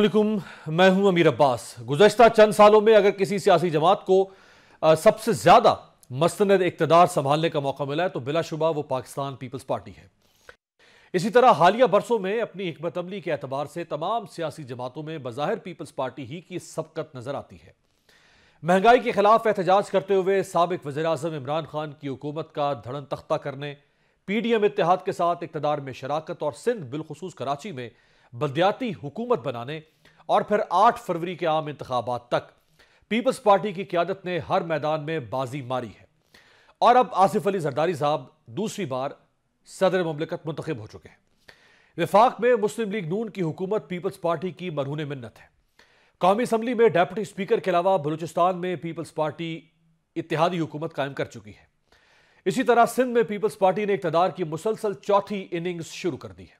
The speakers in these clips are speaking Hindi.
मैं हूं अमीर अब्बास गुजशत चंद सालों में अगर किसी सियासी जमात को आ, सबसे ज़्यादा मस्तनद इकतदार संभालने का मौका मिला है तो बिलाशुबा वो पाकिस्तान पीपल्स पार्टी है इसी तरह हालिया बरसों में अपनी हमत अमली के अतबार से तमाम सियासी जमातों में बाहिर पीपल्स पार्टी ही की सबकत नज़र आती है महंगाई के खिलाफ एहतजाज करते हुए सबक वजी अजम इमरान खान की हुकूमत का धड़न तख्ता करने पी डी एम इतिहाद के साथ इकतदार में शराकत और सिंध बिलखसूस कराची में बल्दियाती हुकूमत बनाने और फिर आठ फरवरी के आम इंतबात तक पीपल्स पार्टी की क्यादत ने हर मैदान में बाजी मारी है और अब आसिफ अली जरदारी साहब दूसरी बार सदर ममलिकत मंतखब हो चुके हैं विफाक में मुस्लिम लीग नून की हुकूमत पीपल्स पार्टी की मरहून मन्नत है कौमी असम्बली में डेप्टी स्पीकर के अलावा बलूचिस्तान में पीपल्स पार्टी इतिहादी हुकूमत कायम कर चुकी है इसी तरह सिंध में पीपल्स पार्टी ने इकतदार की मुसलसल चौथी इनिंग्स शुरू कर दी है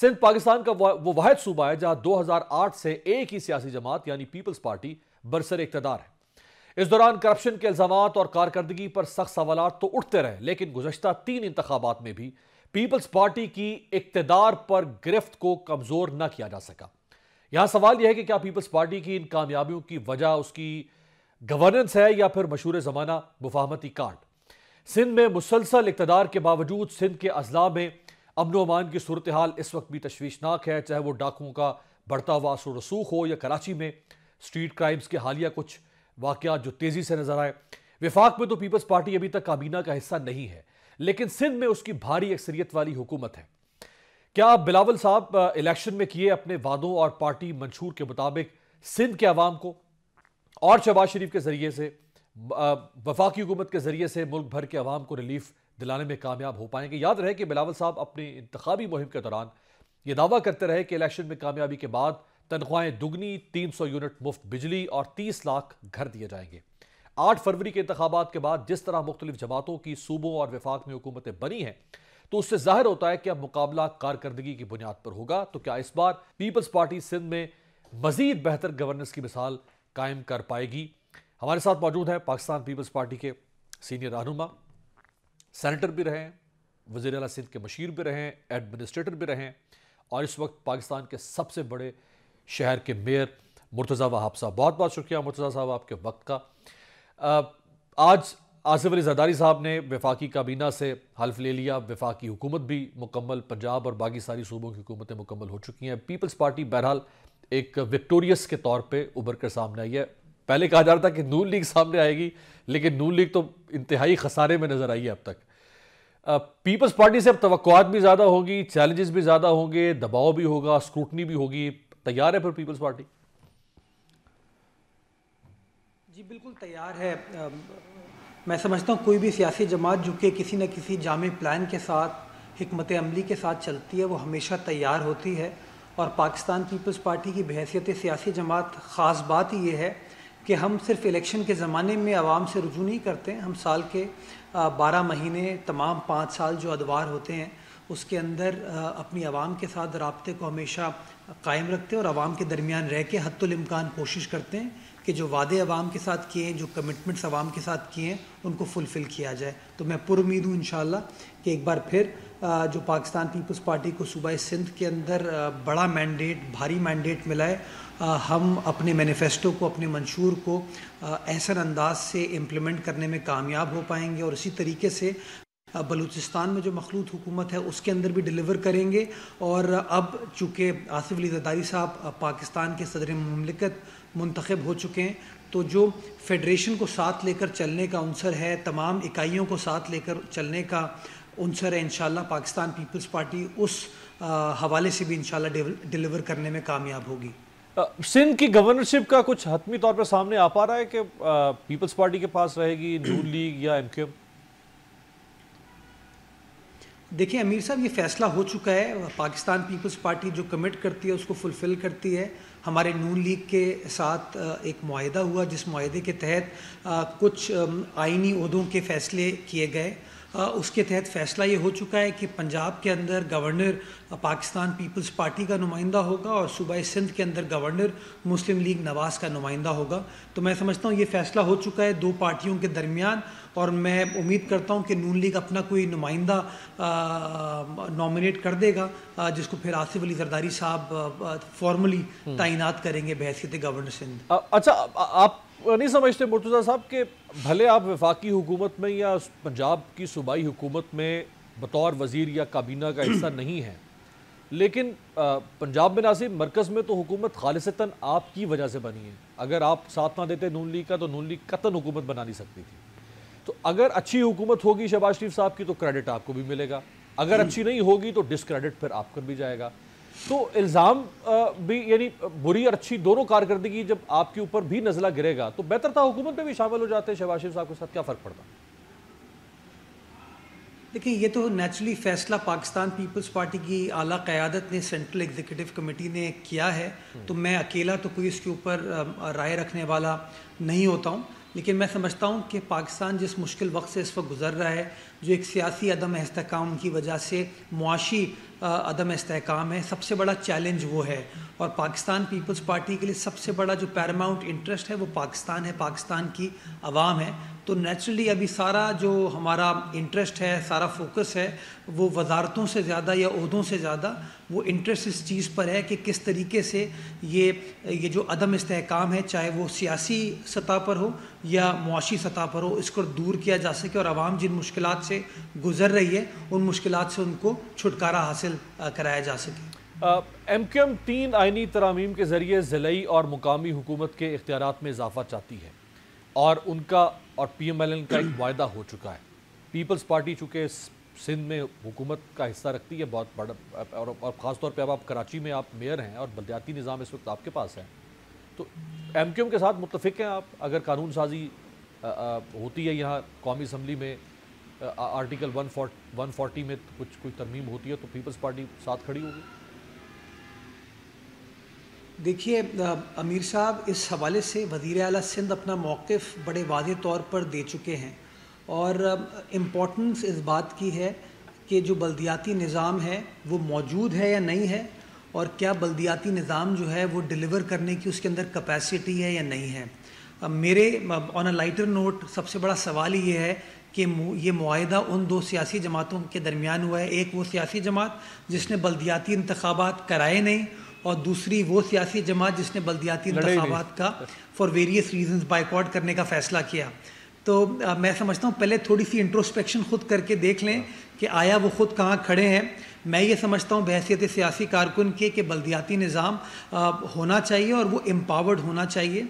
सिंध पाकिस्तान का वो वाद सूबा है जहां 2008 से एक ही सियासी जमात यानी पीपल्स पार्टी बरसर इकतदार है इस दौरान करप्शन के इल्जाम और कारकर्दगी पर सख्त सवाल तो उठते रहे लेकिन गुजशत तीन इंतबात में भी पीपल्स पार्टी की इकतदार पर गिरफ्त को कमजोर न किया जा सका यहां सवाल यह है कि क्या पीपल्स पार्टी की इन कामयाबियों की वजह उसकी गवर्नेंस है या फिर मशहूर जमाना मुफाहमती कार्ड सिंध में मुसलसल इकतदार के बावजूद सिंध के अजला में अमन अमान की सूरत हाल इस वक्त भी तशवीशनाक है चाहे वो डाकुओं का बढ़ता हुआ असर रसूख हो या कराची में स्ट्रीट क्राइम्स के हालिया कुछ वाक़ जो तेज़ी से नज़र आए विफाक में तो पीपल्स पार्टी अभी तक काबीना का हिस्सा नहीं है लेकिन सिंध में उसकी भारी अक्सरियत वाली हुकूमत है क्या बिलावल साहब इलेक्शन में किए अपने वादों और पार्टी मंशूर के मुताबिक सिंध के आवाम को और शहबाज शरीफ के ज़रिए से वफाकी हुकूमत के ज़रिए से मुल्क भर के आवाम को रिलीफ दिलाने में कामयाब हो पाएंगे याद रहे कि बिलावल साहब अपनी इंतबी मुहिम के दौरान ये दावा करते रहे कि इलेक्शन में कामयाबी के बाद तनख्वाहें दुगनी 300 यूनिट मुफ्त बिजली और 30 लाख घर दिए जाएंगे 8 फरवरी के इंतबात के बाद जिस तरह मुख्तलिफ जमातों की सूबों और विफाक में हुकूमतें बनी हैं तो उससे जाहिर होता है कि अब मुकाबला कारकर्दगी की बुनियाद पर होगा तो क्या इस बार पीपल्स पार्टी सिंध में मजीद बेहतर गवर्नेंस की मिसाल कायम कर पाएगी हमारे साथ मौजूद हैं पाकिस्तान पीपल्स पार्टी के सीनियर रहनुमा सेनेटर भी रहें वजीर अला सिंध के मशीर भी रहें एडमिनिस्ट्रेटर भी रहें और इस वक्त पाकिस्तान के सबसे बड़े शहर के मेयर मुर्तज़ा वहाब साहब बहुत बहुत शुक्रिया मुर्तज़ा साहब आपके वक्त का आज आसिफ अली जरदारी साहब ने वफाकी काबीना से हल्फ ले लिया वफाकी हुकूमत भी मुकम्मल पंजाब और बाकी सारी सूबों की हुकूमतें मुकम्मल हो चुकी हैं पीपल्स पार्टी बहरहाल एक विक्टोरियस के तौर पर उभर कर सामने आई है पहले कहा जा रहा था कि नून लीग सामने आएगी लेकिन नू लीग तो इंतहाई खसारे में नज़र आई है अब तक पीपल्स पार्टी से अब तो भी ज़्यादा होगी चैलेंजेस भी ज़्यादा होंगे दबाव भी होगा स्क्रूटनी भी होगी तैयार है फिर पीपल्स पार्टी जी बिल्कुल तैयार है मैं समझता हूँ कोई भी सियासी जमात जो कि किसी न किसी जाम प्लान के साथ हमत अमली के साथ चलती है वो हमेशा तैयार होती है और पाकिस्तान पीपल्स पार्टी की बहसीत सियासी जमात ख़ास बात ये है कि हम सिर्फ इलेक्शन के ज़माने में आवाम से रुजू नहीं करते हम साल के बारह महीने तमाम पाँच साल जो अदवार होते हैं उसके अंदर अपनी आवाम के साथ रबते को हमेशा कायम रखते हैं और आवाम के दरमियान रह के हतुलमकान कोशिश करते हैं कि जो वादे आवाम के साथ किए हैं जो कमिटमेंट्स आवाम के साथ किए हैं उनको फुलफ़िल किया जाए तो मैं पुरुद हूँ इन कि एक बार फिर जो पाकिस्तान पीपल्स पार्टी को सूबा सिंध के अंदर बड़ा मैंडेट भारी मैंडेट मिला है हम अपने मैनिफेस्टो को अपने मंशूर को ऐसा अंदाज से इम्प्लीमेंट करने में कामयाब हो पाएंगे और इसी तरीके से बलूचिस्तान में जो मखलूत हुकूमत है उसके अंदर भी डिलीवर करेंगे और अब चूँकि आसिफ अली जदारी साहब पाकिस्तान के सदर ममलिकत मंतखब हो चुके हैं तो जो फेडरेशन को साथ लेकर चलने का अंसर है तमाम इकाइयों को साथ लेकर चलने का उनसर है इन पाकिस्तान पीपल्स पार्टी उस हवाले से भी इन डिलीवर करने में कामयाब होगी सिंध की गवर्नरशिप का कुछ हतमी तौर पर सामने आ पा रहा है कि पीपल्स पार्टी के पास रहेगी नून लीग या एम देखिए अमीर साहब ये फैसला हो चुका है पाकिस्तान पीपल्स पार्टी जो कमिट करती है उसको फुलफ़िल करती है हमारे नून लीग के साथ एक माहा हुआ जिस माहे के तहत कुछ आइनी उहदों के फैसले किए गए उसके तहत फैसला ये हो चुका है कि पंजाब के अंदर गवर्नर पाकिस्तान पीपल्स पार्टी का नुमाइंदा होगा और सूबाई सिंध के अंदर गवर्नर मुस्लिम लीग नवाज़ का नुमाइंदा होगा तो मैं समझता हूँ ये फैसला हो चुका है दो पार्टियों के दरमियान और मैं उम्मीद करता हूँ कि नून लीग अपना कोई नुमाइंदा नॉमिनेट कर देगा आ, जिसको फिर आसिफ अली जरदारी साहब फॉर्मली हम्म। तैनात करेंगे बहसीत गवर्नर सिंध अच्छा आप नहीं समझते मुर्तज़ा साहब के भले आप वफाकी हुकूमत में या पंजाब की सूबाई हुकूमत में बतौर वज़ीर या काबीना का हिस्सा नहीं है लेकिन पंजाब में नासिब मरकज़ में तो हुकूमत खालसता आपकी वजह से बनी है अगर आप साथ ना देते नून लीग का तो नून लीग कतन हुकूमत बना नहीं सकती थी तो अगर अच्छी हुकूमत होगी शहबाज शरीफ साहब की तो क्रेडिट आपको भी मिलेगा अगर अच्छी नहीं होगी तो डिसक्रेडिट फिर आप कर भी जाएगा तो इल्ज़ाम भी यानी बुरी और अच्छी दोनों कारकर्दगी जब आपके ऊपर भी नज़ला गिरेगा तो बेहतर था हुकूमत में भी शामिल हो जाते शहबाज शरीफ साहब के साथ क्या फ़र्क पड़ता देखिए ये तो नेचुरली फैसला पाकिस्तान पीपल्स पार्टी की आला क़्यादत ने सेंट्रल एग्जीक्यूटिव कमेटी ने किया है हम्म। तो मैं अकेला तो कोई इसके ऊपर राय रखने वाला नहीं होता हूँ लेकिन मैं समझता हूँ कि पाकिस्तान जिस मुश्किल वक्त से इस वक्त गुज़र रहा है जो एक सियासी अदम इसकाम की वजह से मुआशी अदम इसकाम है सबसे बड़ा चैलेंज वो है और पाकिस्तान पीपल्स पार्टी के लिए सबसे बड़ा जो पैरामाउंट इंटरेस्ट है वो पाकिस्तान है पाकिस्तान की आवाम है तो नेचुरली अभी सारा जो हमारा इंटरेस्ट है सारा फोकस है वो वजारतों से ज़्यादा या उहदों से ज़्यादा वो इंटरेस्ट इस चीज़ पर है कि किस तरीके से ये ये जो अदम इसकाम है चाहे वो सियासी सतह पर हो या मुआशी सतह पर हो इसको दूर किया जा सके और आवाम जिन मुश्किल से गुजर रही है उन मुश्किल से उनको छुटकारा हासिल कराया जा सके एम क्यू एम तीन आइनी तरामीम के ज़रिए ज़िली और मुकामी हुकूमत के इख्तियार में इजाफा चाहती है और उनका और पीएमएलएन का एक वायदा हो चुका है पीपल्स पार्टी चूँकि सिंध में हुकूमत का हिस्सा रखती है बहुत बड़ा और, ख़ासतौर पर अब आप कराची में आप मेयर हैं और बलदियाती निज़ाम इस वक्त आपके पास है तो एम के साथ मुतफिक हैं आप अगर कानून साजी होती है यहाँ कौमी असम्बली में आ, आर्टिकल वन फोर्टी में कुछ कोई तरमीम होती है तो पीपल्स पार्टी साथ खड़ी होगी देखिए अमीर साहब इस हवाले से वज़ी अला सिंध अपना मौक़ बड़े वाज तौर पर दे चुके हैं और इम्पोर्टेंस इस बात की है कि जो बल्दियाती निज़ाम है वो मौजूद है या नहीं है और क्या बल्दियाती निज़ाम जो है वो डिलीवर करने की उसके अंदर कैपेसिटी है या नहीं है मेरे ऑन अ लाइटर नोट सबसे बड़ा सवाल ये है कि ये माहदा उन दो सियासी जमातों के दरमियान हुआ है एक वो सियासी जमात जिसने बल्दियाती इंतबात कराए नहीं और दूसरी वो सियासी जमात जिसने बलदियाती इंतबात का फॉर वेरियस रीजन बाइकआउट करने का फैसला किया तो आ, मैं समझता हूँ पहले थोड़ी सी इंट्रोस्पेक्शन खुद करके देख लें कि आया वो खुद कहाँ खड़े हैं मैं ये समझता हूँ बहसीत सियासी कारकुन के कि बलदियाती निज़ाम होना चाहिए और वो एम्पावर्ड होना चाहिए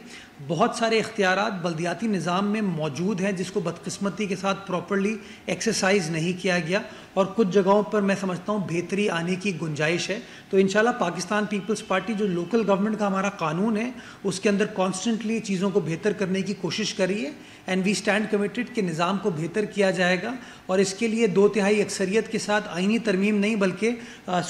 बहुत सारे इख्तियार बलदियाती निज़ाम में मौजूद हैं जिसको बदकस्मती के साथ प्रॉपरली एक्सरसाइज नहीं किया गया और कुछ जगहों पर मैं समझता हूँ बेहतरी आने की गुंजाइश है तो इन पाकिस्तान पीपल्स पार्टी जो लोकल गवर्नमेंट का हमारा कानून है उसके अंदर कॉन्स्टेंटली चीज़ों को बेहतर करने की कोशिश करी है एंड वी स्टैंड कमिटेड कि निज़ाम को बेहतर किया जाएगा और इसके लिए दो तिहाई अक्सरियत के साथ आइनी तरमीम नहीं बल्कि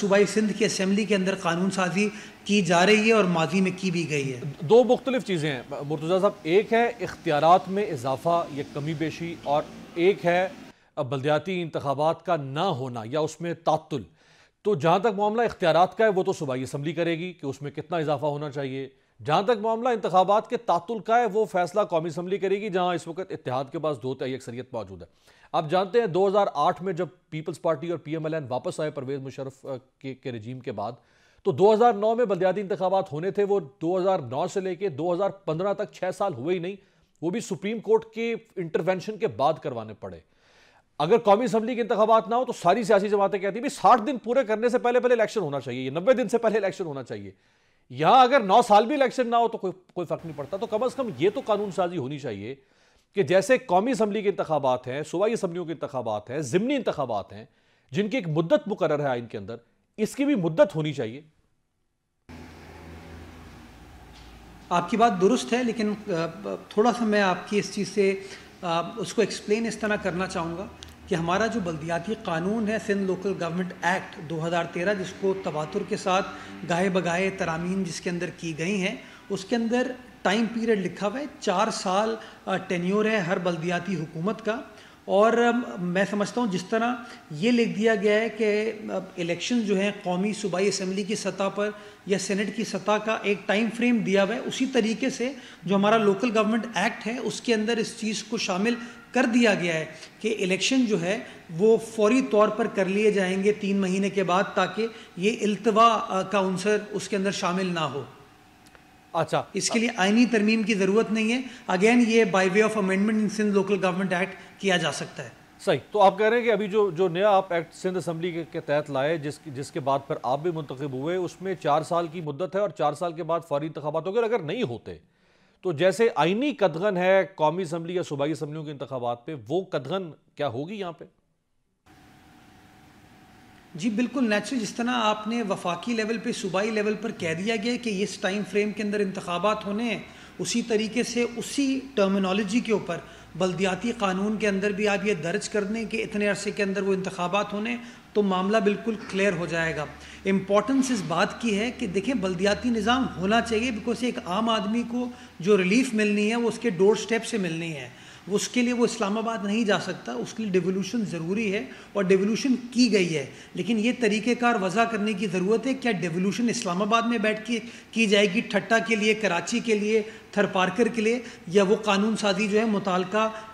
सूबाई सिंध की असम्बली के अंदर कानून साजी की जा रही है और माजी में की भी गई है दो मुख्तलिफ चीज़ें हैं मुर्तज़ा साहब एक है इख्तियार में इजाफा या कमी बेशी और एक है अब बलदियाती इंतबात का ना होना या उसमें तातुल तो जहाँ तक मामला इख्तियार का है वो तो सूबाई असम्बली करेगी कि उसमें कितना इजाफा होना चाहिए जहाँ तक मामला इंतबात के तातुल का है वो फैसला कौमी असम्बली करेगी जहाँ इस वक्त इतिहाद के पास दो तय अक्सरियत मौजूद है आप जानते हैं दो हज़ार आठ में जब पीपल्स पार्टी और पी एम एल एन वापस आए परवेज मुशरफ के, के रजीम के बाद तो दो हज़ार नौ में बलदियाती इंतबात होने थे वो दो हज़ार नौ से लेकर दो हज़ार पंद्रह तक छः साल हुए ही नहीं वो भी सुप्रीम कोर्ट के इंटरवेंशन के बाद करवाने पड़े अगर कौमी असम्बली के इंतबात ना हो तो सारी सियासी जमातें कहती भाई साठ दिन पूरे करने से पहले पहले इलेक्शन होना चाहिए नब्बे दिन से पहले इलेक्शन होना चाहिए यहाँ अगर नौ साल भी इलेक्शन ना हो तो कोई कोई फ़र्क नहीं पड़ता तो कम अज़ कम ये तो कानून साजी होनी चाहिए कि जैसे कौमी असम्बली के इंतबात हैं सूबाई असम्बलियों के इंतबात हैं ज़मनी इंतबात हैं जिनकी एक मुद्दत मुकर है आइन के अंदर इसकी भी मुद्दत होनी चाहिए आपकी बात दुरुस्त है लेकिन थोड़ा सा मैं आपकी इस चीज़ से उसको एक्सप्लेन इस तरह करना चाहूँगा कि हमारा जो बल्दियाती कानून है सिंध लोकल गवर्नमेंट एक्ट 2013 जिसको तबातुर के साथ गाहे बगाए तरामीन जिसके अंदर की गई हैं उसके अंदर टाइम पीरियड लिखा हुआ है चार साल टेन्योर है हर बल्दियाती हुकूमत का और मैं समझता हूँ जिस तरह ये लिख दिया गया है कि इलेक्शन जो हैं कौमी सूबाई असम्बली की सतह पर या सेनेट की सतह का एक टाइम फ्रेम दिया हुआ है उसी तरीके से जो हमारा लोकल गवर्नमेंट एक्ट है उसके अंदर इस चीज़ को शामिल कर दिया गया है कि इलेक्शन जो है वो फौरी तौर पर कर लिए जाएंगे तीन महीने के बाद ताकि ये अल्तवा का उसके अंदर शामिल ना हो अच्छा इसके लिए आइनी तरमीम की ज़रूरत नहीं है अगेन ये by way of amendment in Sindh local government act किया जा सकता है सही तो आप कह रहे हैं कि अभी जो जो नया आप एक्ट सिंध असम्बली के, के तहत लाए जिस जिसके बाद फिर आप भी मुंतखब हुए उसमें चार साल की मुद्दत है और चार साल के बाद फौरी इंतबात हो गए अगर नहीं होते तो जैसे आईनी कदगन है कौमी असम्बली या सूबाई असम्बलियों के इंतबात पर वो कदगन क्या होगी यहाँ पे जी बिल्कुल नेचुरल जिस तरह आपने वफाकी लेवल पे सूबाई लेवल पर कह दिया गया कि इस टाइम फ्रेम के अंदर इंतबात होने हैं उसी तरीके से उसी टर्मिनोलॉजी के ऊपर बल्दियाती कानून के अंदर भी आप ये दर्ज कर दें कि इतने अरसे के अंदर वो इंतबात होने तो मामला बिल्कुल क्लियर हो जाएगा इम्पॉर्टेंस इस बात की है कि देखें बल्दियाती निज़ाम होना चाहिए बिकॉज एक आम आदमी को जो रिलीफ मिलनी है वो उसके डोर स्टेप से मिलनी है उसके लिए वो इस्लामाबाद नहीं जा सकता उसके लिए डिवोल्यूशन ज़रूरी है और डिवोल्यूशन की गई है लेकिन ये तरीक़ेकार वजह करने की ज़रूरत है क्या डिवोल्यूशन इस्लामाबाद में बैठ के की जाएगी ठट्टा के लिए कराची के लिए थर पार्कर के लिए या वो कानून साजी जो है मुतल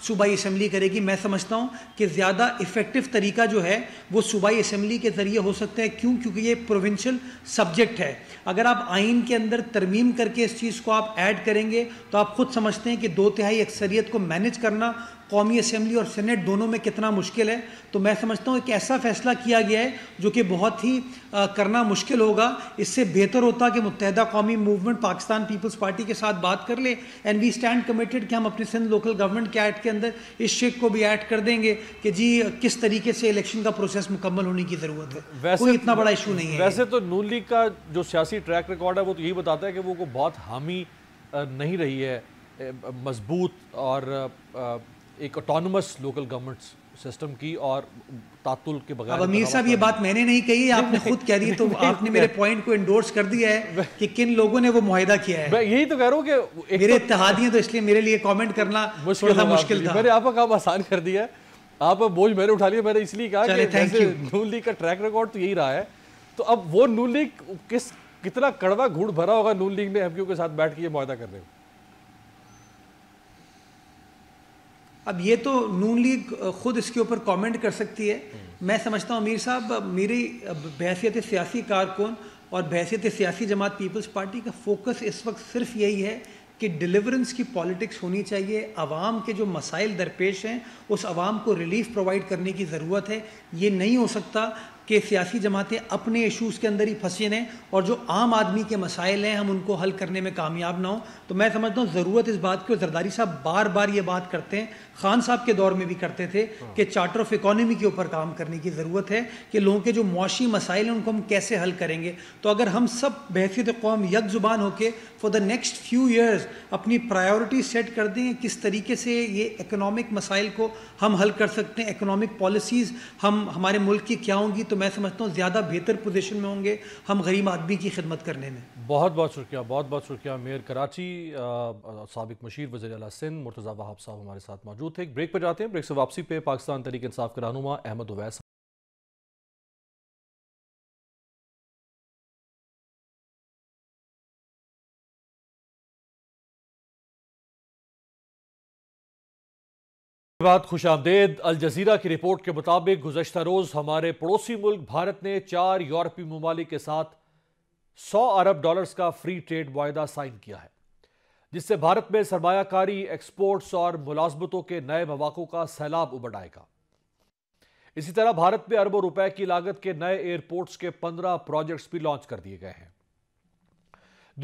सूबाई इसम्बली करेगी मैं समझता हूँ कि ज़्यादा इफ़ेक्टिव तरीका जो है वो सूबाई इसम्बली के ज़रिए हो सकता है क्यों क्योंकि ये प्रोविंशल सब्जेक्ट है अगर आप आइन के अंदर तरमीम करके इस चीज़ को आप ऐड करेंगे तो आप खुद समझते हैं कि दो तिहाई अक्सरियत को मैनेज करना कौमी असम्बली और सेनेट दोनों में कितना मुश्किल है तो मैं समझता हूँ एक ऐसा फैसला किया गया है जो कि बहुत ही आ, करना मुश्किल होगा इससे बेहतर होता कि मुतहदा कौमी मूवमेंट पाकिस्तान पीपल्स पार्टी के साथ बात कर ले एंड वी स्टैंड कमिटेड कि हम अपने सिंध लोकल गवर्नमेंट के एक्ट के अंदर इस शेक को भी ऐड कर देंगे कि जी किस तरीके से इलेक्शन का प्रोसेस मुकम्मल होने की ज़रूरत है वैसे कोई इतना बड़ा इशू नहीं है वैसे तो नू लीग का जो सियासी ट्रैक रिकॉर्ड है वो तो यही बताता है कि वो बहुत हामी नहीं रही है मजबूत और एक ऑटोनमस लोकल गवर्नमेंट सिस्टम की और तातुल के बगैर अब अमीर साहब ये बात मैंने नहीं कही आपने खुद कह दी तो आपने मेरे पॉइंट को इंडोर्स कर दिया है कि किन लोगों ने वो मुहिदा किया है यही तो कह रहा हूँ कि मेरे तो- इतिहादी हैं तो इसलिए मेरे लिए कमेंट करना थोड़ा मुश्किल था मेरे आपका काम आसान कर दिया है आप बोझ मेरे उठा लिया मैंने इसलिए कहा कि जैसे नून लीग का ट्रैक रिकॉर्ड तो यही रहा है तो अब वो नून लीग किस कितना कड़वा घूट भरा होगा नून लीग ने एमक्यू के साथ बैठ के ये मुहिदा कर रहे हो अब ये तो नून लीग खुद इसके ऊपर कमेंट कर सकती है मैं समझता हूँ अमीर साहब मेरी बहसीत सियासी कारकुन और बहसीत सियासी जमात पीपल्स पार्टी का फोकस इस वक्त सिर्फ यही है कि डिलीवरेंस की पॉलिटिक्स होनी चाहिए अवाम के जो मसाइल दरपेश हैं उस आवाम को रिलीफ प्रोवाइड करने की ज़रूरत है ये नहीं हो सकता कि सियासी जमातें अपने इशूज़ के अंदर ही फंसे रहें और जो आम आदमी के मसाइल हैं हम उनको हल करने में कामयाब ना हो तो मैं समझता हूँ ज़रूरत इस बात की और जरदारी साहब बार बार ये बात करते हैं खान साहब के दौर में भी करते थे हाँ। कि चार्टर ऑफ इकोनॉमी के ऊपर काम करने की ज़रूरत है कि लोगों के जो मुशी मसाइल हैं उनको हम कैसे हल करेंगे तो अगर हम सब बहसीत कौम यक ज़ुबान होकर for the next few years अपनी प्रायोरिटी सेट कर दें किस तरीके से ये इकनॉमिक मसाइल को हम हल कर सकते हैं इकनॉमिक पॉलिसीज़ हम हमारे मुल्क की क्या होंगी तो तो मैं समझता हूँ ज़्यादा बेहतर पोजीशन में होंगे हम गरीब आदमी की खिदमत करने में बहुत बहुत शुक्रिया बहुत बहुत शुक्रिया मेयर कराची सबक मशीर वजी अला सिंध मुर्तज़ा वहाब साहब हमारे साथ मौजूद थे एक ब्रेक पर जाते हैं ब्रेक से वापसी पे पाकिस्तान तरीक इंसाफ के रहनुमा अहमद उवैस बात खुश आमदेद जजीरा की रिपोर्ट के मुताबिक गुजशत रोज़ हमारे पड़ोसी मुल्क भारत ने चार यूरोपीय ममालिक के साथ सौ अरब डॉलर्स का फ्री ट्रेड वायदा साइन किया है जिससे भारत में सरमाकारी एक्सपोर्ट्स और मुलाजमतों के नए मौाक़ों का सैलाब उमड़ आएगा इसी तरह भारत में अरबों रुपए की लागत के नए एयरपोर्ट्स के पंद्रह प्रोजेक्ट्स भी लॉन्च कर दिए गए हैं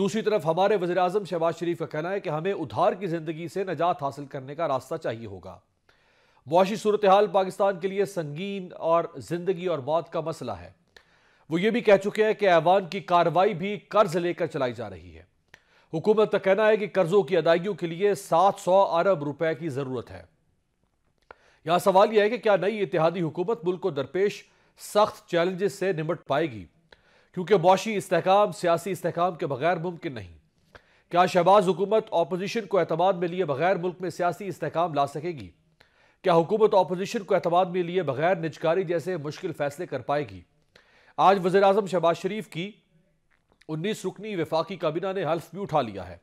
दूसरी तरफ हमारे वजी अजम शहबाज शरीफ का कहना है कि हमें उधार की जिंदगी से निजात हासिल करने का रास्ता चाहिए होगा मुआशी सूरत हाल पाकिस्तान के लिए संगीन और ज़िंदगी और मौत का मसला है वो ये भी कह चुके हैं कि ऐवान की कार्रवाई भी कर्ज लेकर चलाई जा रही है हुकूमत का कहना है कि कर्जों की अदायगियों के लिए 700 अरब रुपए की ज़रूरत है यहां सवाल यह है कि क्या नई इतिहादी हुकूमत मुल्क को दरपेश सख्त चैलेंजेस से निमट पाएगी क्योंकि मुआशी इसकाम सियासी इस्तेकाम के बगैर मुमकिन नहीं क्या शहबाज हुकूमत अपोजिशन को अहतमाद में लिए बगैर मुल्क में सियासी इसकाम ला सकेगी क्या हुकूमत अपोजिशन को अतमाद में लिए बगैर निजकारी जैसे मुश्किल फैसले कर पाएगी आज वजी अजम शहबाज शरीफ की उन्नीस रुकनी वफाकी काबीना ने हल्फ भी उठा लिया है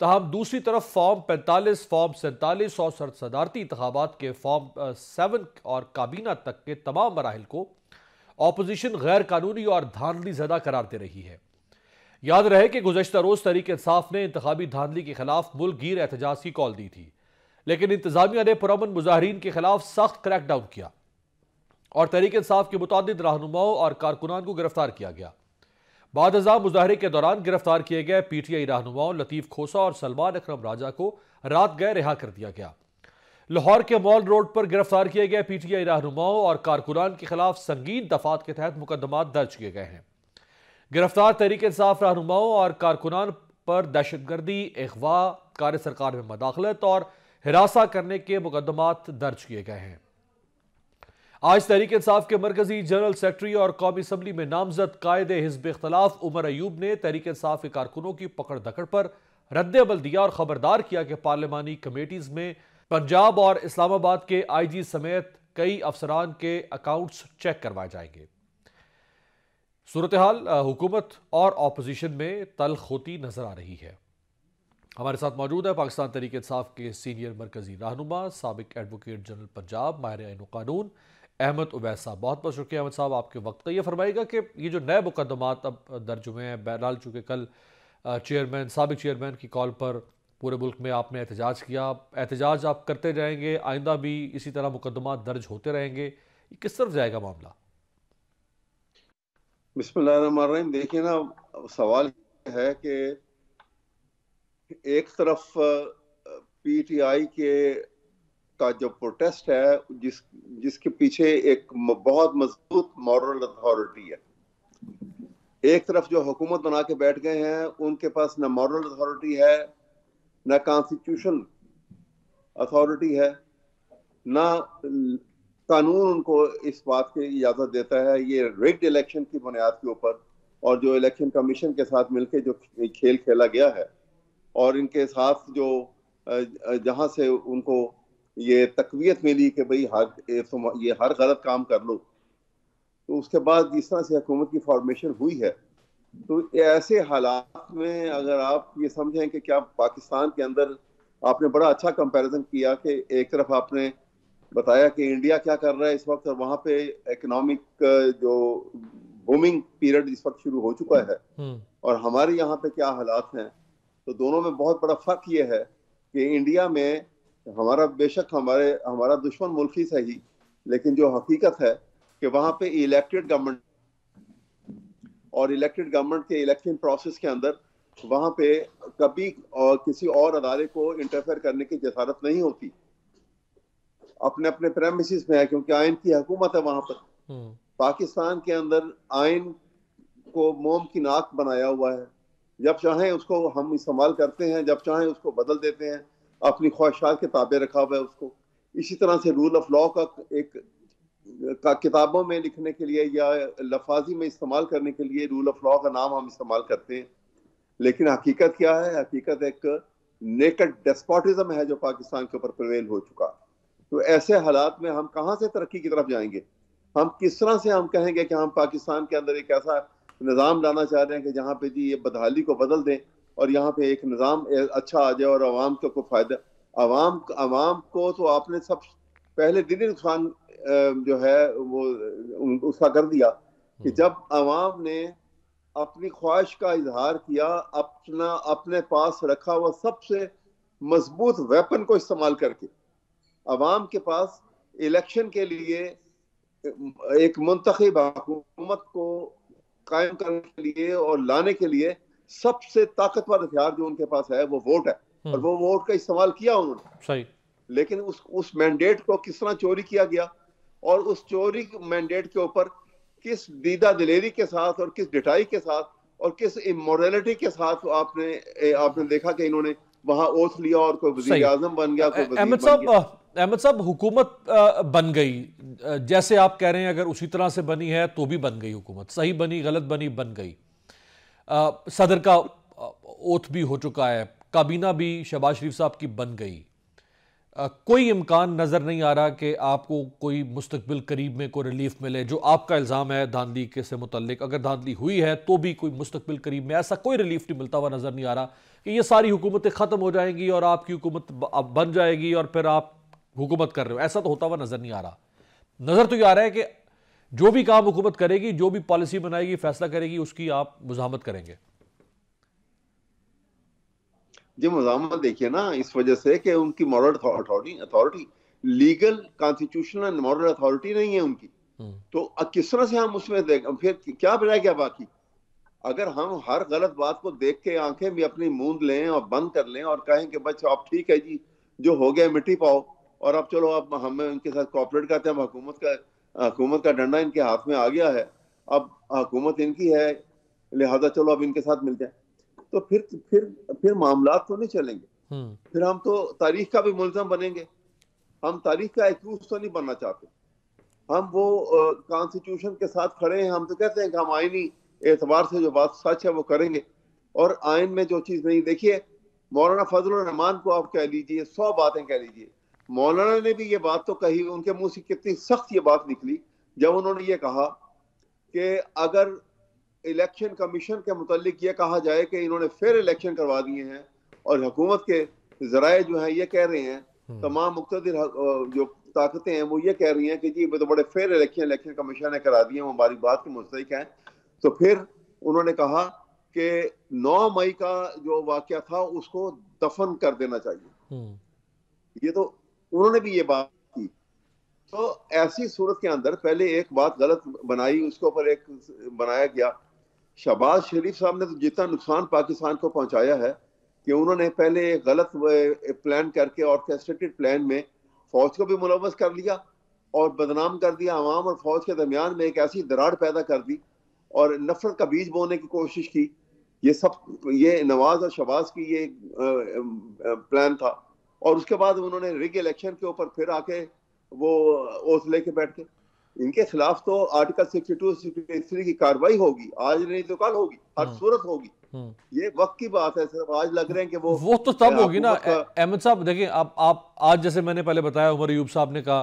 तहम दूसरी तरफ फॉर्म पैंतालीस फॉर्म सैंतालीस और सदारती इंतबात के फॉर्म सेवन और काबीना तक के तमाम मराहल को अपोजिशन गैर कानूनी और धांधली जदा करार दे रही है याद रहे कि गुजशत रोज तरीक इंसाफ ने इंतबी धांधली के खिलाफ मुल्क एहतजाज की कॉल दी थी लेकिन इंतजामिया ने पुरमन मुजाहरीन के खिलाफ सख्त क्रैकडाउन किया और तहरीक इंसाफ के मुतद रहनुमाओं और कारकुनान को गिरफ्तार किया गया बाद हजा मुजाहरे के दौरान गिरफ्तार किए गए पी टी आई रहनुमाओं लतीफ़ खोसा और सलमान अक्रम राजा को रात गए रिहा कर दिया गया लाहौर के मॉल रोड पर गिरफ्तार किए गए पी टी आई रहनुमाओं और कारकुनान के खिलाफ संगीन दफात के तहत मुकदमा दर्ज किए गए हैं गिरफ्तार तहरीक इंसाफ रहनुमाओं और कारकुनान पर दहशत गर्दी अगवा कार्य सरकार में मदाखलत और हिरासा करने के मुकदमात दर्ज किए गए हैं आज तहरीक इंसाफ के मरकजी जनरल सेक्रेटरी और कौमी असम्बली में नामजद कायद हिजब इख्तलाफ उमर अयूब ने तहरीक इंसाफ के कारकुनों की पकड़ दकड़ पर रद्दमल दिया और खबरदार किया कि पार्लियामानी कमेटीज में पंजाब और इस्लामाबाद के आई जी समेत कई अफसरान के अकाउंट्स चेक करवाए जाएंगे सूरत हाल हुकूमत और अपोजिशन में तलख होती नजर आ रही है हमारे साथ मौजूद है पाकिस्तान तरीके इंसाफ के सीनियर मरकजी रहनुमा सबक एडवोकेट जनरल पंजाब माहिर आइन कानून अहमद उबैस साहब बहुत बहुत शुक्रिया अहमद साहब आपके वक्त का ये फरमाएगा कि ये जो नए मुकदमात अब दर्ज हुए हैं बहरहाल चूँकि कल चेयरमैन सबक चेयरमैन की कॉल पर पूरे मुल्क में आपने एहतजाज किया एहतजाज आप करते जाएंगे आइंदा भी इसी तरह मुकदमा दर्ज होते रहेंगे किस तरफ जाएगा मामला बिस्मिल्लाह देखिए ना सवाल है कि एक तरफ पीटीआई के का जो प्रोटेस्ट है जिस जिसके पीछे एक बहुत मजबूत मॉरल अथॉरिटी है एक तरफ जो हुकूमत बना के बैठ गए हैं उनके पास ना मॉरल अथॉरिटी है ना कॉन्स्टिट्यूशन अथॉरिटी है ना कानून उनको इस बात की इजाज़त देता है ये रिग्ड इलेक्शन की बुनियाद के ऊपर और जो इलेक्शन कमीशन के साथ मिलकर जो खेल खेला गया है और इनके साथ जो जहाँ से उनको ये तकवीत मिली कि भाई हर ये हर गलत काम कर लो तो उसके बाद जिस तरह से हुकूमत की फॉर्मेशन हुई है तो ऐसे हालात में अगर आप ये समझें कि क्या पाकिस्तान के अंदर आपने बड़ा अच्छा कंपैरिजन किया कि एक तरफ आपने बताया कि इंडिया क्या कर रहा है इस वक्त और वहाँ पे इकोनॉमिक जो बूमिंग पीरियड इस वक्त शुरू हो चुका है हम्म। और हमारे यहाँ पे क्या हालात हैं तो दोनों में बहुत बड़ा फर्क ये है कि इंडिया में हमारा बेशक हमारे हमारा दुश्मन मुल्क ही सही लेकिन जो हकीकत है कि वहां पे इलेक्टेड गवर्नमेंट और इलेक्टेड गवर्नमेंट के इलेक्शन प्रोसेस के अंदर वहां पे कभी और किसी और अदारे को इंटरफेयर करने की जसारत नहीं होती अपने अपने प्रेमिस में है क्योंकि आयन की हकूमत है वहां पर हम्म। पाकिस्तान के अंदर आयन को मोम की नाक बनाया हुआ है जब चाहें उसको हम इस्तेमाल करते हैं जब चाहें उसको बदल देते हैं अपनी ख्वाहिशात के ताबे रखा हुआ है उसको इसी तरह से रूल ऑफ लॉ का एक का किताबों में लिखने के लिए या लफाजी में इस्तेमाल करने के लिए रूल ऑफ लॉ का नाम हम इस्तेमाल करते हैं लेकिन हकीकत क्या है हकीकत एक नेकड डेस्पोटिज्म है जो पाकिस्तान के ऊपर प्रवेल हो चुका तो ऐसे हालात में हम कहाँ से तरक्की की तरफ जाएंगे हम किस तरह से हम कहेंगे कि हम पाकिस्तान के अंदर एक ऐसा निज़ाम लाना चाह रहे हैं कि जहाँ पे जी ये बदहाली को बदल दें और यहाँ पे एक निज़ाम अच्छा आ जाए और आवाम को कोई फायदा आवाम आवाम को तो आपने सब पहले दिली नुकसान जो है वो उसका कर दिया कि हम्म। जब आवाम ने अपनी ख्वाहिश का इजहार किया अपना अपने पास रखा हुआ सबसे मजबूत वेपन को इस्तेमाल करके आवाम के पास इलेक्शन के लिए एक मुंतखब हुकूमत को कायम करने के लिए और लाने के लिए सबसे ताकतवर हथियार जो उनके पास है वो वोट है हम्म। और वो वोट का इस्तेमाल किया उन्होंने सही लेकिन उस उस मैंडेट को किस तरह चोरी किया गया और उस चोरी मैंडेट के ऊपर किस दीदा दिलेरी के साथ और किस डिटाई के साथ और किस इमोरलिटी के साथ आपने आपने देखा कि इन्होंने वहां ओथ लिया और कोई वजी आजम बन गया कोई अहमद साहब अहमद साहब हुकूमत बन गई जैसे आप कह रहे हैं अगर उसी तरह से बनी है तो भी बन गई हुकूमत सही बनी गलत बनी बन गई आ, सदर का ओथ भी हो चुका है काबीना भी शहबाज शरीफ साहब की बन गई आ, कोई इम्कान नज़र नहीं आ रहा कि आपको कोई मुस्तबिल करीब में कोई रिलीफ मिले जो आपका इल्ज़ाम है धांधली के से मुतलिक अगर धांधली हुई है तो भी कोई मुस्तबिल करीब में ऐसा कोई रिलीफ नहीं मिलता हुआ नज़र नहीं आ रहा कि ये सारी हुकूमतें ख़त्म हो जाएंगी और आपकी हुकूमत बन जाएगी और फिर आप हुकूमत कर रहे हो ऐसा तो होता हुआ नज़र नहीं आ रहा नज़र तो ये आ रहा है कि जो भी काम हुकूमत करेगी जो भी पॉलिसी बनाएगी फैसला करेगी उसकी आप मुजामत करेंगे जी मुजामत देखिए ना इस वजह से कि उनकी moral authority authority legal constitutional moral authority नहीं है उनकी हम्म। तो किस तरह से हम उसमें फिर क्या बजाय क्या बाकी अगर हम हर गलत बात को देख के आंखें भी अपनी मूंद लें और बंद कर लें और कहें कि बच्चों आप ठीक है जी जो हो गया मिट्टी पाओ और अब चलो अब हमें उनके साथ कॉपरेट करते हैं हुकूमत का हुकूमत का डंडा इनके हाथ में आ गया है अब हकूमत इनकी है लिहाजा चलो अब इनके साथ मिलते हैं तो फिर फिर फिर मामला तो नहीं चलेंगे हम्म। फिर हम तो तारीख का भी मुलजम बनेंगे हम तारीख का एक्यूज तो नहीं बनना चाहते हम वो कॉन्स्टिट्यूशन के साथ खड़े हैं हम तो कहते हैं कि हम आइनी एतबार से जो बात सच है वो करेंगे और आयन में जो चीज़ नहीं देखिए मौलाना फजल रहमान को आप कह लीजिए सौ बातें कह लीजिए मौलाना ने भी ये बात तो कही उनके मुंह से कितनी सख्त ये बात निकली जब उन्होंने ये कहा कि अगर इलेक्शन कमीशन के मुतलिक ये कहा जाए कि इन्होंने फिर इलेक्शन करवा दिए हैं और हुकूमत के जराए जो है ये कह रहे हैं हम्म। तमाम मुख्तर जो ताकतें हैं वो ये कह रही हैं कि जी तो बड़े फेयर इलेक्शन इलेक्शन कमीशन ने करा दिए हमारी बात के मुस्तक हैं तो फिर उन्होंने कहा कि 9 मई का जो वाक़ था उसको दफन कर देना चाहिए हम्म। ये तो उन्होंने भी ये बात की तो ऐसी सूरत के अंदर पहले एक बात गलत बनाई उसके ऊपर एक बनाया गया शहबाज शरीफ साहब ने तो जितना नुकसान पाकिस्तान को पहुंचाया है कि उन्होंने पहले एक गलत प्लान करके ऑर्केस्ट्रेटेड प्लान में फौज को भी मुलवस कर लिया और बदनाम कर दिया आवाम और फौज के दरमियान में एक ऐसी दरार पैदा कर दी और नफरत का बीज बोने की कोशिश की ये सब ये नवाज और शबाज की ये प्लान था और उसके बाद उन्होंने रिग इलेक्शन के ऊपर फिर आके वो ओस लेके बैठ के इनके खिलाफ तो article sixty two sixty three की कार्रवाई होगी आज नहीं तो कल होगी हर हाँ। सूरत होगी हाँ। ये वक्त की बात है सिर्फ आज लग रहे हैं कि वो वो तो तब होगी ना अहमद साहब देखिए आप आप आज जैसे मैंने पहले बताया उमर यूब साहब ने कहा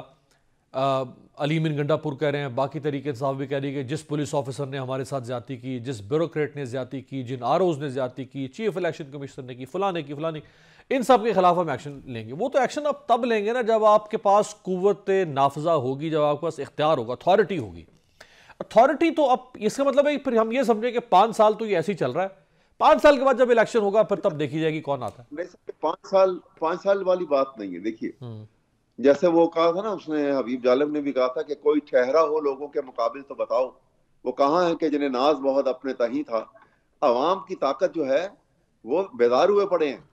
अली मिन गंडापुर कह रहे हैं बाकी तरीके साहब भी कह रही है कि जिस पुलिस ऑफिसर ने हमारे साथ ज्यादा की जिस ब्यूरोक्रेट ने ज्यादा की जिन आर ने ज्यादा की चीफ इलेक्शन कमिश्नर ने की फलाने की फलानी इन सब के खिलाफ हम एक्शन लेंगे वो तो एक्शन आप तब लेंगे ना जब आपके पास कुत नाफजा होगी जब आपके पास इख्तियार होगा अथॉरिटी होगी अथॉरिटी तो अब इसका मतलब है फिर हम ये समझें कि पाँच साल तो ये ऐसे ही चल रहा है पाँच साल के बाद जब इलेक्शन होगा फिर तब देखी जाएगी कौन आता है पाँच साल पाँच साल वाली बात नहीं है देखिए हम्म। जैसे वो कहा था ना उसने हबीब जालम ने भी कहा था कि कोई ठहरा हो लोगों के मुकाबले तो बताओ वो कहाँ है कि जिन्हें नाज बहुत अपने तही था आवाम की ताकत जो है वो बेदार हुए पड़े हैं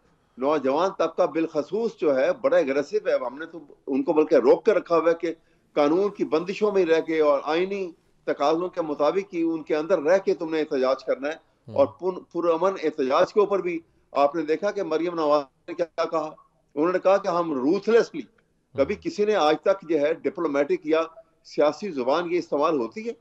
नौजवान तबका बिलखसूस जो है बड़ा एग्रेसिव है हमने तो उनको बल्कि रोक कर रखा हुआ है कि कानून की बंदिशों में रह के और आइनी तकाजों के मुताबिक ही उनके अंदर रह के तुमने एहतजाज करना है हम्म। और पुरमन एहतजाज के ऊपर भी आपने देखा कि मरियम नवाज ने क्या कहा उन्होंने कहा कि हम रूथलेसली कभी हाँ। किसी ने आज तक जो है डिप्लोमेटिक या सियासी जुबान ये इस्तेमाल होती है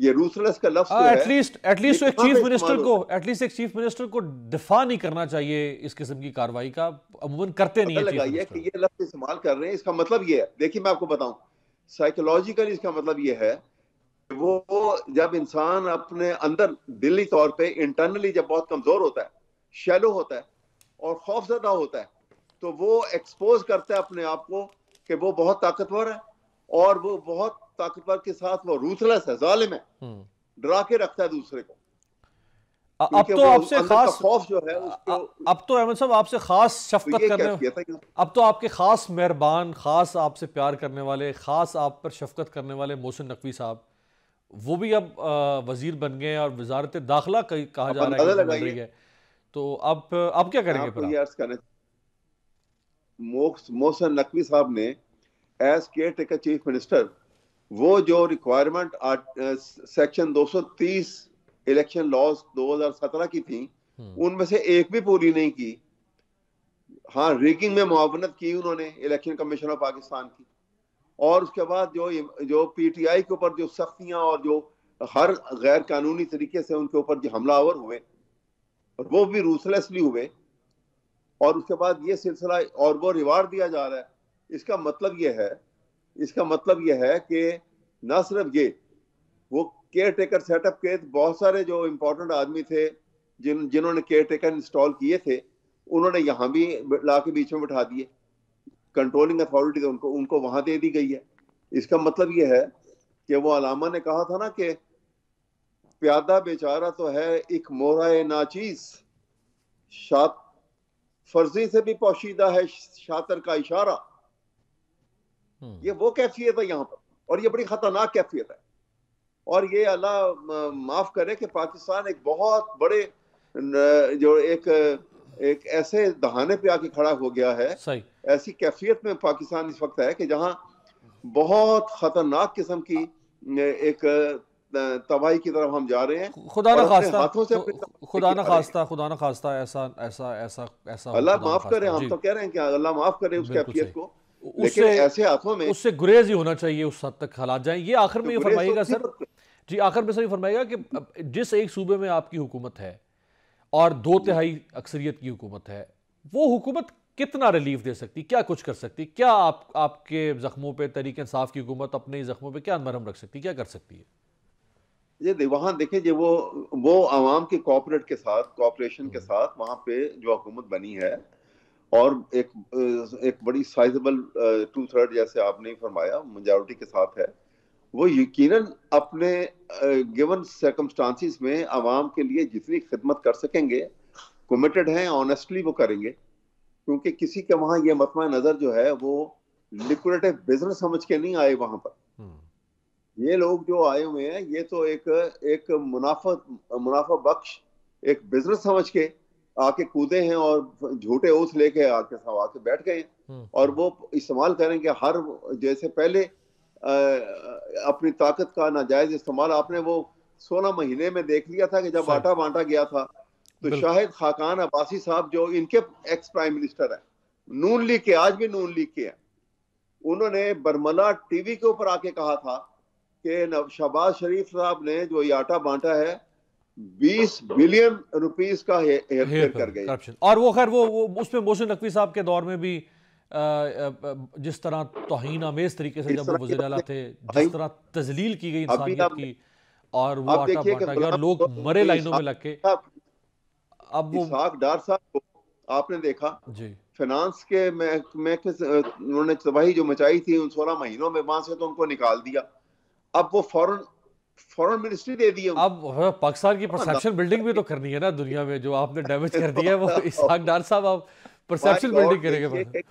ये रूसलेस का लफ्ज एटलीस्ट एटलीस्ट एक चीफ मिनिस्टर को एटलीस्ट एक चीफ मिनिस्टर को डिफा नहीं करना चाहिए इस किस्म की कार्रवाई का अमूमन करते नहीं है लगाइए कि ये लफ्ज इस्तेमाल कर रहे हैं इसका मतलब ये है देखिए मैं आपको बताऊं साइकोलॉजिकली इसका मतलब ये है कि वो जब इंसान अपने अंदर दिली तौर पर इंटरनली जब बहुत कमजोर होता है शैलो होता है और खौफजदा होता है तो वो एक्सपोज करता है अपने आप को कि वो बहुत ताकतवर है और वो बहुत ताकतवर के साथ वो रूथलेस है जालिम है हम्म। डरा के रखता है दूसरे को अब तो आपसे खास खौफ जो है अब तो अहमद साहब आपसे खास शफकत तो करने अब तो आपके खास मेहरबान खास आपसे प्यार करने वाले खास आप पर शफकत करने वाले मोहसिन नकवी साहब वो भी अब वजीर बन गए और वजारत दाखिला कहा जा रहा है तो अब अब क्या करेंगे मोहसन नकवी साहब ने as caretaker chief minister वो जो रिक्वायरमेंट सेक्शन 230 इलेक्शन लॉज 2017 की थी हम्म। उनमें से एक भी पूरी नहीं की हाँ रिगिंग में मुआवनत की उन्होंने इलेक्शन कमीशन ऑफ पाकिस्तान की और उसके बाद जो जो पीटीआई के ऊपर जो सख्तियां और जो हर गैर कानूनी तरीके से उनके ऊपर जो हमलावर हुए और वो भी रूसलेसली हुए और उसके बाद ये सिलसिला और वो रिवार दिया जा रहा है इसका मतलब ये है इसका मतलब ये है कि न सिर्फ ये वो केयर टेकर सेटअप के बहुत सारे जो इम्पोर्टेंट आदमी थे जिन जिन्होंने केयर टेकर इंस्टॉल किए थे उन्होंने यहाँ भी ला के बीच में बैठा दिए कंट्रोलिंग अथॉरिटी उनको उनको वहाँ दे दी गई है इसका मतलब ये है कि वो अलामा ने कहा था ना कि प्यादा बेचारा तो है एक मोरा नाचीज शाद फर्जी से भी पोशीदा है शातर का इशारा हम्म। ये वो कैफियत है यहाँ पर और ये बड़ी खतरनाक कैफियत है और ये अल्लाह माफ करे कि पाकिस्तान एक बहुत बड़े जो एक एक ऐसे दहाने पे आके खड़ा हो गया है ऐसी कैफियत में पाकिस्तान इस वक्त है कि जहाँ बहुत खतरनाक किस्म की एक तबाही की तरफ हम जा रहे हैं खुदा ना खास्ता हाथों से खुदा ना खास्ता खुदा ना खास्ता ऐसा ऐसा ऐसा ऐसा अल्लाह माफ करे हम तो कह रहे हैं कि अल्लाह माफ करे उस कैफियत को उससे ऐसे हाथों में उससे गुरेज ही होना चाहिए उस हद तक हालात जाए ये आखिर में तो ये फरमाइएगा सर तो- जी आखिर में सर ये फरमाइएगा कि जिस एक सूबे में आपकी हुकूमत है और दो तिहाई अक्सरियत की हुकूमत है वो हुकूमत कितना रिलीफ दे सकती क्या कुछ कर सकती क्या आप आपके जख्मों पे तरीके इंसाफ की हुकूमत अपने जख्मों पे क्या मरहम रख सकती क्या कर सकती है ये वहां देखें जो वो वो आवाम के कॉपरेट के साथ कॉपरेशन के हम्म। साथ वहां पे जो हुकूमत बनी है और एक एक बड़ी साइजेबल टू थर्ड जैसे आपने फरमाया मेजोरिटी के साथ है वो यकीनन अपने गिवन सर्कमस्टांसिस में आवाम के लिए जितनी खिदमत कर सकेंगे कमिटेड हैं ऑनेस्टली वो करेंगे क्योंकि किसी के वहां ये मतम नज़र जो है वो लिक्विडेटिव बिजनेस समझ के नहीं आए वहां पर हम्म। ये लोग जो आए हुए हैं ये तो एक एक मुनाफा मुनाफा बख्श एक बिजनेस समझ के आके कूदे हैं और झूठे ओथ लेके आके सब आके बैठ गए हम्म। और वो इस्तेमाल करेंगे हर जैसे पहले आ, अपनी ताकत का नाजायज इस्तेमाल आपने वो सोलह महीने में देख लिया था कि जब आटा बांटा गया था तो शाहिद खाकान अब्बासी साहब जो इनके एक्स प्राइम मिनिस्टर है नून लीग के आज भी नून लीग के हैं उन्होंने बर्मला टीवी के ऊपर आके कहा था कि शहबाज शरीफ साहब ने जो ये आटा बांटा है 20 बिलियन रुपीस का हेरफेर हे, कर गई और वो खैर वो, वो उसमें मोहसिन नकवी साहब के दौर में भी आ, जिस तरह तोहिन आमेज तरीके से जब वजी अला थे जिस तरह तजलील की गई इंसानियत की और वो आटा बांटा गया लोग मरे लाइनों में लग के अब वो डार साहब आपने देखा जी फाइनेंस के में, में उन्होंने तबाही जो मचाई थी उन सोलह महीनों में वहां से तो उनको निकाल दिया अब वो फॉरन फॉरन मिनिस्ट्री दे दिए अब पाकिस्तान की परसेप्शन बिल्डिंग भी तो करनी है ना दुनिया में जो आपने डैमेज कर दिया है वो इसहाक डार साहब आप परसेप्शन बिल्डिंग करेंगे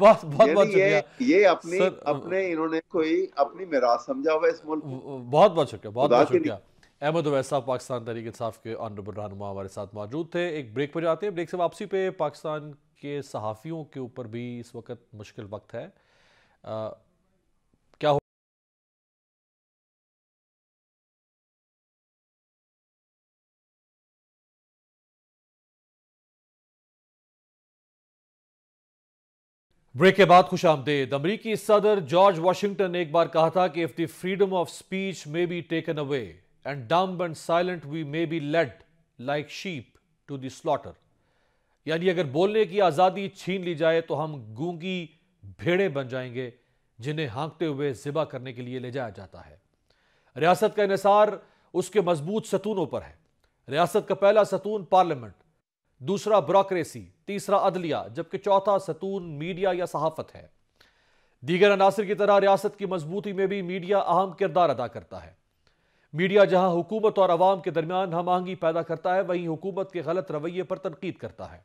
बहुत बहुत बहुत शुक्रिया ये अपनी सर, अपने इन्होंने कोई अपनी मेराज समझा हुआ इस मुल्क बहुत बहुत शुक्रिया बहुत बहुत शुक्रिया अहमद अवैस साहब पाकिस्तान तहरीक इंसाफ के ऑनरेबल रहनुमा हमारे साथ मौजूद थे एक ब्रेक पर जाते हैं ब्रेक से वापसी पे पाकिस्तान के सहाफ़ियों के ऊपर भी इस वक्त मुश्किल वक्त है ब्रेक के बाद खुश आमदेद अमरीकी सदर जॉर्ज वाशिंगटन ने एक बार कहा था कि if the freedom of speech may be taken away and dumb and silent we may be led like sheep to the slaughter यानी अगर बोलने की आज़ादी छीन ली जाए तो हम गूंगी भेड़े बन जाएंगे जिन्हें हाँकते हुए ज़िबा करने के लिए ले जाया जाता है रियासत का इसार उसके मजबूत सतूनों पर है रियासत का पहला सतून पार्लियामेंट दूसरा ब्रोक्रेसी तीसरा अदलिया जबकि चौथा सतून मीडिया या सहाफत है दीगर अनासर की तरह रियासत की मजबूती में भी मीडिया अहम किरदार अदा करता है मीडिया जहां हुकूमत और आवाम के दरमियान हम आहंगी पैदा करता है वहीं हुकूमत के गलत रवैये पर तनकीद करता है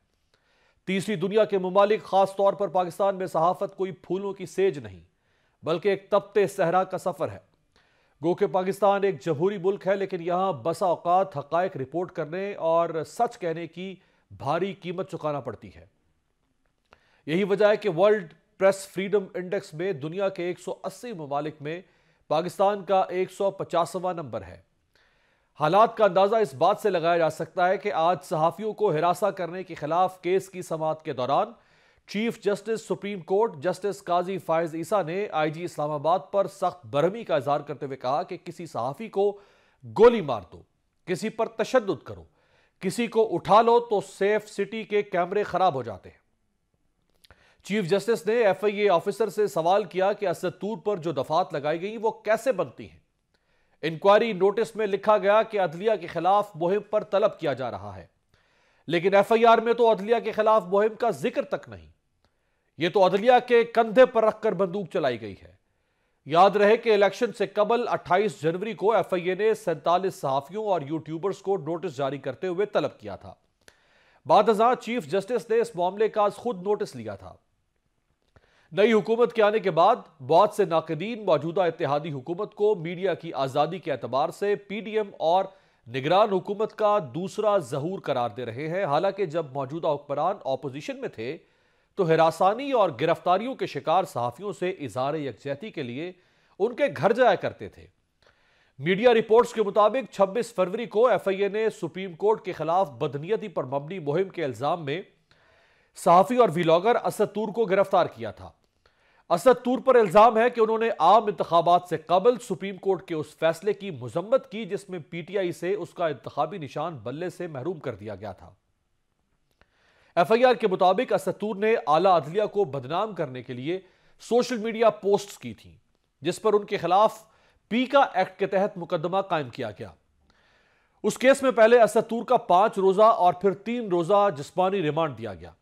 तीसरी दुनिया के ममालिक खास तौर पर पाकिस्तान में सहाफत कोई फूलों की सेज नहीं बल्कि एक तपते सहरा का सफ़र है गो के पाकिस्तान एक जमहूरी मुल्क है लेकिन यहां बसा औकात हक़ रिपोर्ट करने और सच कहने की भारी कीमत चुकाना पड़ती है यही वजह है कि वर्ल्ड प्रेस फ्रीडम इंडेक्स में दुनिया के 180 ममालिक में पाकिस्तान का एक सौ नंबर है हालात का अंदाज़ा इस बात से लगाया जा सकता है कि आज सहाफ़ियों को हिरासा करने के खिलाफ केस की समात के दौरान chief justice supreme court justice Qazi Faez Isa ने आईजी इस्लामाबाद पर सख्त बरहमी का इजहार करते हुए कहा कि किसी सहाफ़ी को गोली मार दो किसी पर तशद करो किसी को उठा लो तो सेफ सिटी के कैमरे खराब हो जाते हैं चीफ जस्टिस ने एफआईए ऑफिसर से सवाल किया कि असदूर पर जो दफात लगाई गई वो कैसे बनती हैं इंक्वायरी नोटिस में लिखा गया कि अदलिया के खिलाफ मुहिम पर तलब किया जा रहा है लेकिन एफआईआर में तो अदलिया के खिलाफ मुहिम का जिक्र तक नहीं ये तो अदलिया के कंधे पर रखकर बंदूक चलाई गई है याद रहे कि इलेक्शन से कबल 28 जनवरी को एफआईए ने सैंतालीस सहाफियों और यूट्यूबर्स को नोटिस जारी करते हुए तलब किया था बाद हजार चीफ जस्टिस ने इस मामले का आज खुद नोटिस लिया था नई हुकूमत के आने के बाद बहुत से नाकदीन मौजूदा इतिहादी हुकूमत को मीडिया की आज़ादी के अतबार से पीडीएम और निगरान हुकूमत का दूसरा जहूर करार दे रहे हैं हालांकि जब मौजूदा हुक्मरान ऑपोजिशन में थे तो हिरासानी और गिरफ्तारियों के शिकार सहाफ़ियों से इजहार यकजहती के लिए उनके घर जाया करते थे मीडिया रिपोर्ट्स के मुताबिक 26 फरवरी को एफआईए ने सुप्रीम कोर्ट के खिलाफ बदनीयती पर मबनी मुहिम के इल्जाम में सहाफ़ी और विलॉगर असद तूर को गिरफ्तार किया था असद तूर पर इल्जाम है कि उन्होंने आम इंतबात से कबल सुप्रीम कोर्ट के उस फैसले की मजम्मत की जिसमें पीटीआई से उसका इंतबी निशान बल्ले से महरूम कर दिया गया था एफआईआर के मुताबिक असतूर ने आला अदलिया को बदनाम करने के लिए सोशल मीडिया पोस्ट्स की थी जिस पर उनके खिलाफ पीका एक्ट के तहत मुकदमा कायम किया गया उस केस में पहले असतूर का पांच रोजा और फिर तीन रोजा जिसमानी रिमांड दिया गया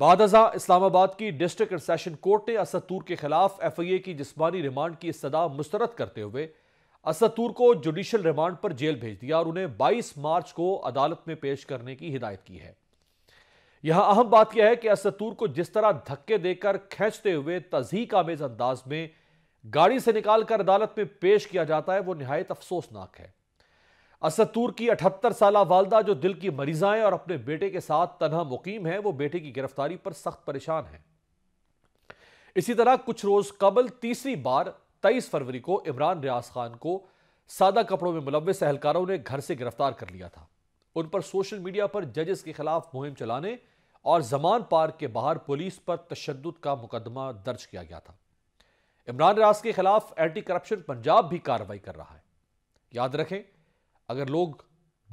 बाद इस्लामाबाद की डिस्ट्रिक्ट एंड सेशन कोर्ट ने असतूर के खिलाफ एफ आई ए की जिसमानी रिमांड की सदा मुस्तरद करते हुए असतूर को जुडिशल रिमांड पर जेल भेज दिया और उन्हें 22 मार्च को अदालत में पेश करने की हिदायत की है यहां अहम बात यह है कि असतूर को जिस तरह धक्के देकर खींचते हुए तजीक आमेज अंदाज में गाड़ी से निकालकर अदालत में पेश किया जाता है वो नहायत अफसोसनाक है असतूर की अठहत्तर साल वालदा जो दिल की मरीजाएं और अपने बेटे के साथ तनहा मुकीम है वो बेटे की गिरफ्तारी पर सख्त परेशान है इसी तरह कुछ रोज कबल तीसरी बार तेईस फरवरी को इमरान रियाज खान को सादा कपड़ों में मुलविस एहलकारों ने घर से गिरफ्तार कर लिया था उन पर सोशल मीडिया पर जजेस के खिलाफ मुहिम चलाने और जमान पार्क के बाहर पुलिस पर तशद का मुकदमा दर्ज किया गया था इमरान रियाज के खिलाफ एंटी करप्शन पंजाब भी कार्रवाई कर रहा है याद रखें अगर लोग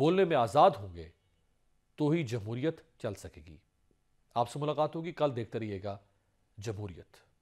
बोलने में आज़ाद होंगे तो ही जमहूरियत चल सकेगी आपसे मुलाकात होगी कल देखते रहिएगा जमहूरियत